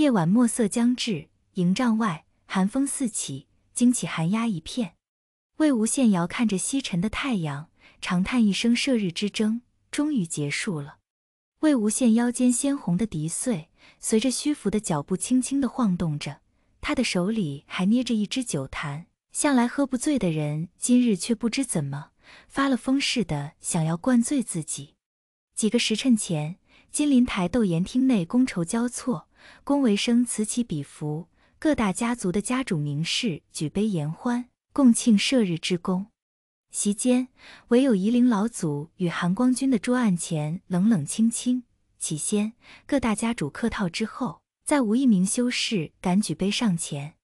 夜晚，暮色将至，营帐外寒风四起，惊起寒鸦一片。魏无羡遥看着西沉的太阳，长叹一声：“射日之争终于结束了。”魏无羡腰间鲜红的笛穗随着虚浮的脚步轻轻地晃动着，他的手里还捏着一只酒坛。向来喝不醉的人，今日却不知怎么发了疯似的想要灌醉自己。几个时辰前，金陵台斗岩厅内觥筹交错。恭维声此起彼伏，各大家族的家主名士举杯言欢，共庆射日之功。席间唯有夷陵老祖与韩光君的桌案前冷冷清清。起先各大家主客套之后，再无一名修士敢举杯上前。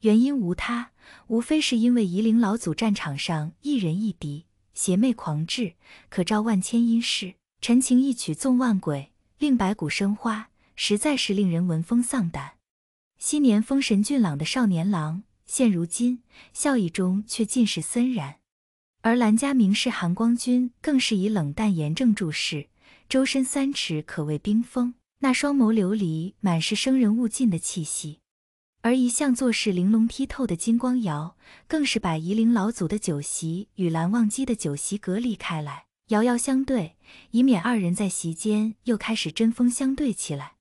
原因无他，无非是因为夷陵老祖战场上一人一敌，邪魅狂志，可召万千阴士，陈情一曲纵万鬼，令百骨生花。实在是令人闻风丧胆。昔年风神俊朗的少年郎，现如今笑意中却尽是森然。而兰家名士韩光君更是以冷淡严正注视，周身三尺可谓冰封，那双眸琉璃，满是生人勿近的气息。而一向做事玲珑剔透的金光瑶，更是把夷陵老祖的酒席与蓝忘机的酒席隔离开来，遥遥相对，以免二人在席间又开始针锋相对起来。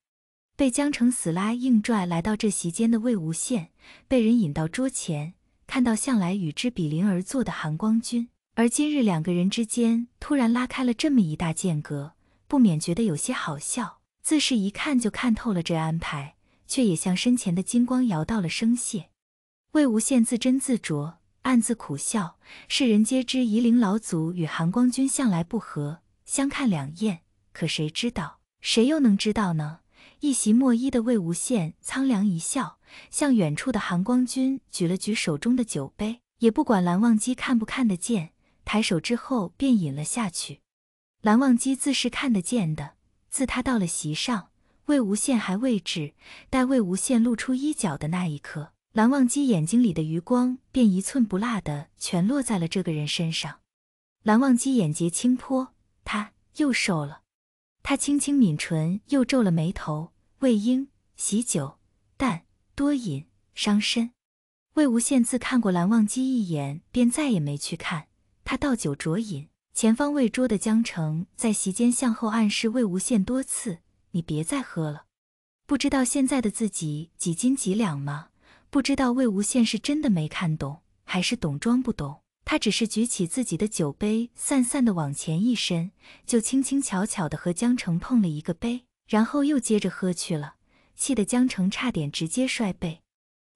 被江澄死拉硬拽来到这席间的魏无羡，被人引到桌前，看到向来与之比邻而坐的含光君，而今日两个人之间突然拉开了这么一大间隔，不免觉得有些好笑。自是一看就看透了这安排，却也向身前的金光摇到了声谢。魏无羡自斟自酌，暗自苦笑：世人皆知夷陵老祖与含光君向来不和，相看两厌，可谁知道，谁又能知道呢？一袭墨衣的魏无羡苍凉一笑，向远处的含光君举了举手中的酒杯，也不管蓝忘机看不看得见，抬手之后便饮了下去。蓝忘机自是看得见的，自他到了席上，魏无羡还未至，待魏无羡露出衣角的那一刻，蓝忘机眼睛里的余光便一寸不落的全落在了这个人身上。蓝忘机眼睫轻泼，他又瘦了。他轻轻抿唇，又皱了眉头。魏婴，喜酒，但多饮伤身。魏无羡自看过蓝忘机一眼，便再也没去看。他倒酒酌饮，前方未桌的江澄在席间向后暗示魏无羡多次：“你别再喝了。”不知道现在的自己几斤几两吗？不知道魏无羡是真的没看懂，还是懂装不懂？他只是举起自己的酒杯，散散的往前一伸，就轻轻巧巧的和江澄碰了一个杯，然后又接着喝去了。气得江澄差点直接摔杯。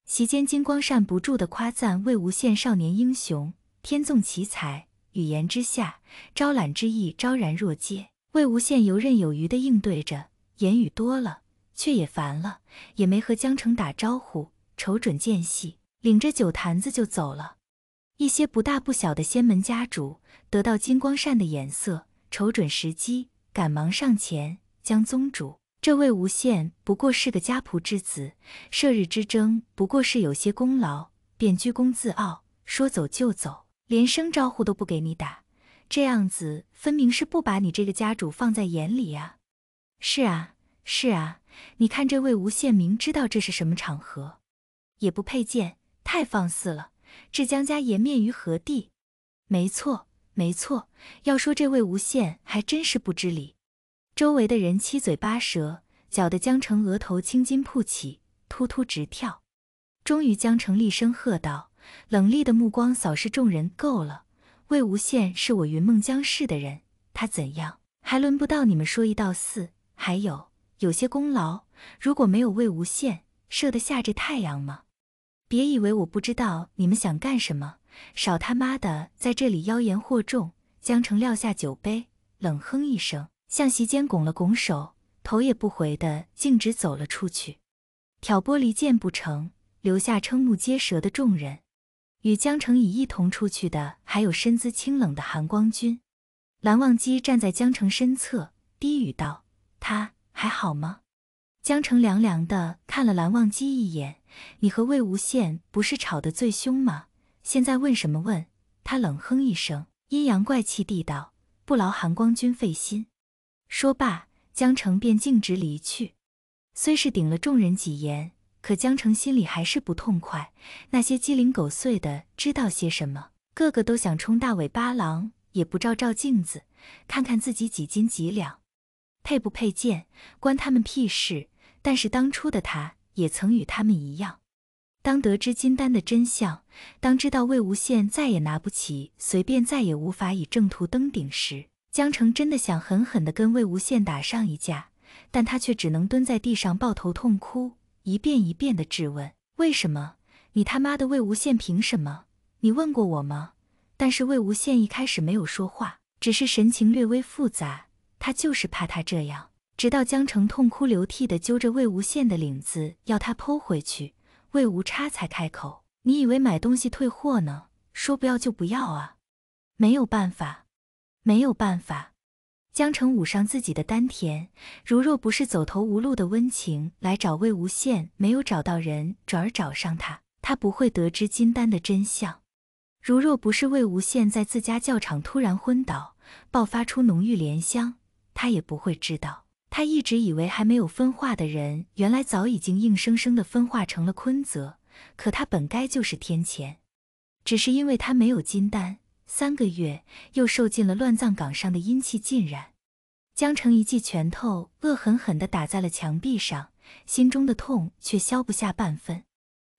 席间，金光善不住的夸赞魏无羡少年英雄，天纵奇才，语言之下，招揽之意昭然若揭。魏无羡游刃有余的应对着，言语多了，却也烦了，也没和江澄打招呼，瞅准间隙，领着酒坛子就走了。一些不大不小的仙门家主得到金光扇的眼色，瞅准时机，赶忙上前。将宗主这位无羡不过是个家仆之子，射日之争不过是有些功劳，便居功自傲，说走就走，连声招呼都不给你打，这样子分明是不把你这个家主放在眼里啊！是啊，是啊，你看这位无羡明知道这是什么场合，也不佩剑，太放肆了。置江家颜面于何地？没错，没错。要说这魏无羡还真是不知礼。周围的人七嘴八舌，搅得江澄额头青筋铺起，突突直跳。终于，江澄厉声喝道，冷厉的目光扫视众人：“够了！魏无羡是我云梦江氏的人，他怎样还轮不到你们说一道四。还有，有些功劳，如果没有魏无羡，射得下这太阳吗？”别以为我不知道你们想干什么，少他妈的在这里妖言惑众！江城撂下酒杯，冷哼一声，向席间拱了拱手，头也不回的径直走了出去。挑拨离间不成，留下瞠目结舌的众人。与江城已一同出去的，还有身姿清冷的含光君。蓝忘机站在江城身侧，低语道：“他还好吗？”江澄凉凉的看了蓝忘机一眼：“你和魏无羡不是吵得最凶吗？现在问什么问？”他冷哼一声，阴阳怪气地道：“不劳寒光君费心。”说罢，江澄便径直离去。虽是顶了众人几言，可江澄心里还是不痛快。那些鸡零狗碎的知道些什么？个个都想冲大尾巴狼，也不照照镜子，看看自己几斤几两，配不配剑，关他们屁事！但是当初的他，也曾与他们一样。当得知金丹的真相，当知道魏无羡再也拿不起，随便再也无法以正途登顶时，江澄真的想狠狠的跟魏无羡打上一架，但他却只能蹲在地上抱头痛哭，一遍一遍的质问：“为什么？你他妈的魏无羡凭什么？你问过我吗？”但是魏无羡一开始没有说话，只是神情略微复杂。他就是怕他这样。直到江澄痛哭流涕地揪着魏无羡的领子，要他剖回去，魏无差才开口：“你以为买东西退货呢？说不要就不要啊！没有办法，没有办法。”江澄捂上自己的丹田，如若不是走投无路的温情来找魏无羡，没有找到人，转而找上他，他不会得知金丹的真相；如若不是魏无羡在自家教场突然昏倒，爆发出浓郁莲香，他也不会知道。他一直以为还没有分化的人，原来早已经硬生生的分化成了坤泽。可他本该就是天谴，只是因为他没有金丹，三个月又受尽了乱葬岗上的阴气浸染。江澄一记拳头恶狠狠地打在了墙壁上，心中的痛却消不下半分。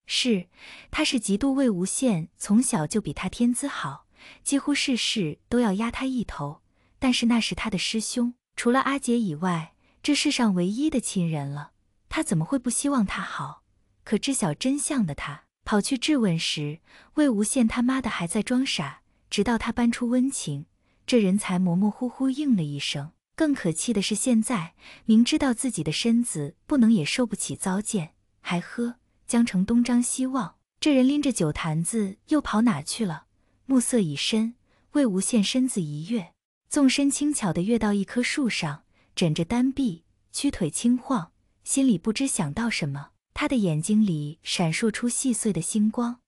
是，他是嫉妒魏无羡从小就比他天资好，几乎事事都要压他一头。但是那是他的师兄，除了阿杰以外。这世上唯一的亲人了，他怎么会不希望他好？可知晓真相的他跑去质问时，魏无羡他妈的还在装傻，直到他搬出温情，这人才模模糊糊应了一声。更可气的是，现在明知道自己的身子不能也受不起糟践，还喝。江澄东张西望，这人拎着酒坛子又跑哪去了？暮色已深，魏无羡身子一跃，纵身轻巧的跃到一棵树上。枕着单臂，屈腿轻晃，心里不知想到什么，他的眼睛里闪烁出细碎的星光，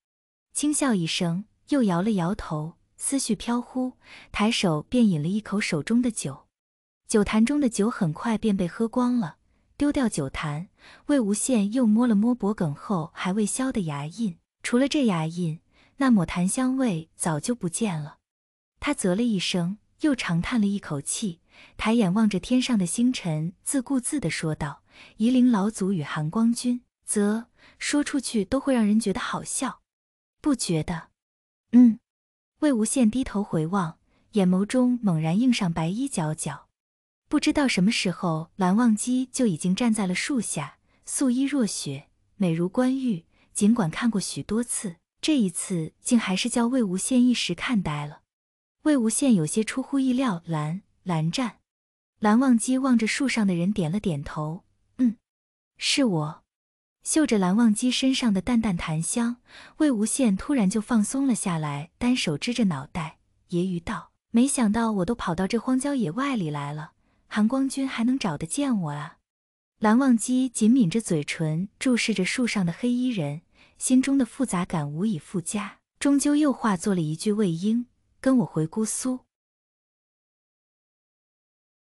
轻笑一声，又摇了摇头，思绪飘忽，抬手便饮了一口手中的酒，酒坛中的酒很快便被喝光了，丢掉酒坛，魏无羡又摸了摸脖梗后还未消的牙印，除了这牙印，那抹檀香味早就不见了，他啧了一声，又长叹了一口气。抬眼望着天上的星辰，自顾自的说道：“夷陵老祖与寒光君，则说出去都会让人觉得好笑。”不觉得？嗯。魏无羡低头回望，眼眸中猛然映上白衣皎皎。不知道什么时候，蓝忘机就已经站在了树下，素衣若雪，美如冠玉。尽管看过许多次，这一次竟还是叫魏无羡一时看呆了。魏无羡有些出乎意料，蓝。蓝湛，蓝忘机望着树上的人，点了点头。嗯，是我。嗅着蓝忘机身上的淡淡檀香，魏无羡突然就放松了下来，单手支着脑袋，揶揄道：“没想到我都跑到这荒郊野外里来了，寒光君还能找得见我啊？”蓝忘机紧抿着嘴唇，注视着树上的黑衣人，心中的复杂感无以复加，终究又化作了一句：“魏婴，跟我回姑苏。”